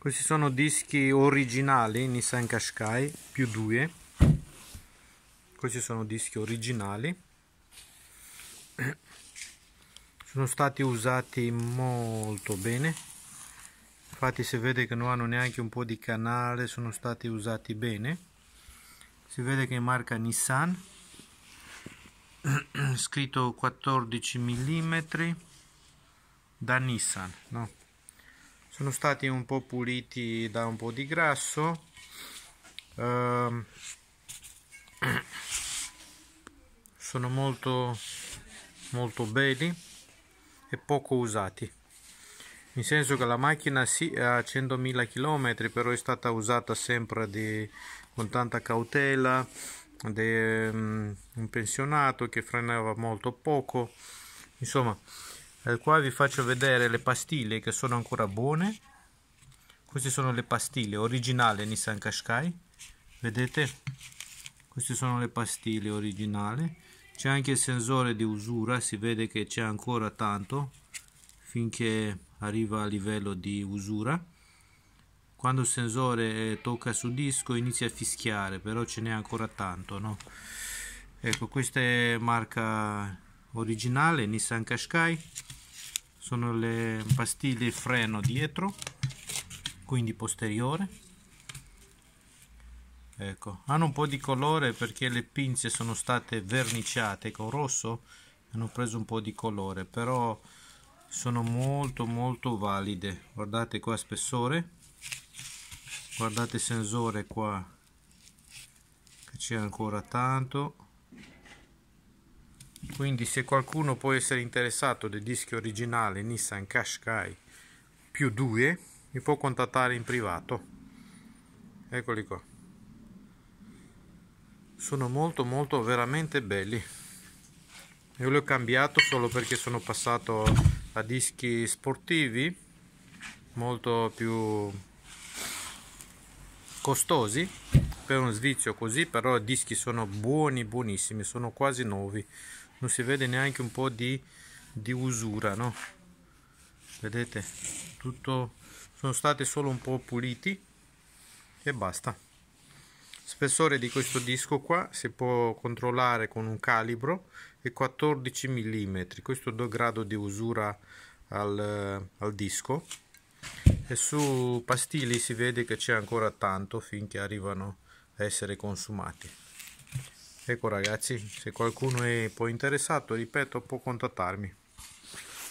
questi sono dischi originali Nissan Qashqai più 2 questi sono dischi originali sono stati usati molto bene infatti si vede che non hanno neanche un po' di canale sono stati usati bene si vede che è marca Nissan scritto 14 mm da Nissan no? sono stati un po' puliti da un po' di grasso eh, sono molto molto belli e poco usati in senso che la macchina si sì ha 100.000 km però è stata usata sempre di, con tanta cautela di um, mm, un pensionato che frenava molto poco insomma e qua vi faccio vedere le pastiglie che sono ancora buone queste sono le pastiglie originali Nissan Qashqai vedete queste sono le pastiglie originali c'è anche il sensore di usura si vede che c'è ancora tanto finché arriva a livello di usura quando il sensore tocca su disco inizia a fischiare però ce n'è ancora tanto no? ecco questa è marca originale Nissan Qashqai sono le pastiglie freno dietro quindi posteriore ecco hanno un po' di colore perché le pinze sono state verniciate con rosso hanno preso un po' di colore però sono molto molto valide guardate qua spessore guardate il sensore qua che c'è ancora tanto quindi se qualcuno può essere interessato del dischi originale Nissan Qashqai più 2 mi può contattare in privato eccoli qua sono molto molto veramente belli io li ho cambiato solo perché sono passato a dischi sportivi molto più costosi per un svizzero così però i dischi sono buoni buonissimi sono quasi nuovi non si vede neanche un po' di, di usura no? vedete tutto sono state solo un po' puliti e basta spessore di questo disco qua si può controllare con un calibro e 14 mm questo do grado di usura al, al disco e su pastigli si vede che c'è ancora tanto finché arrivano a essere consumati ecco ragazzi se qualcuno è poi interessato ripeto può contattarmi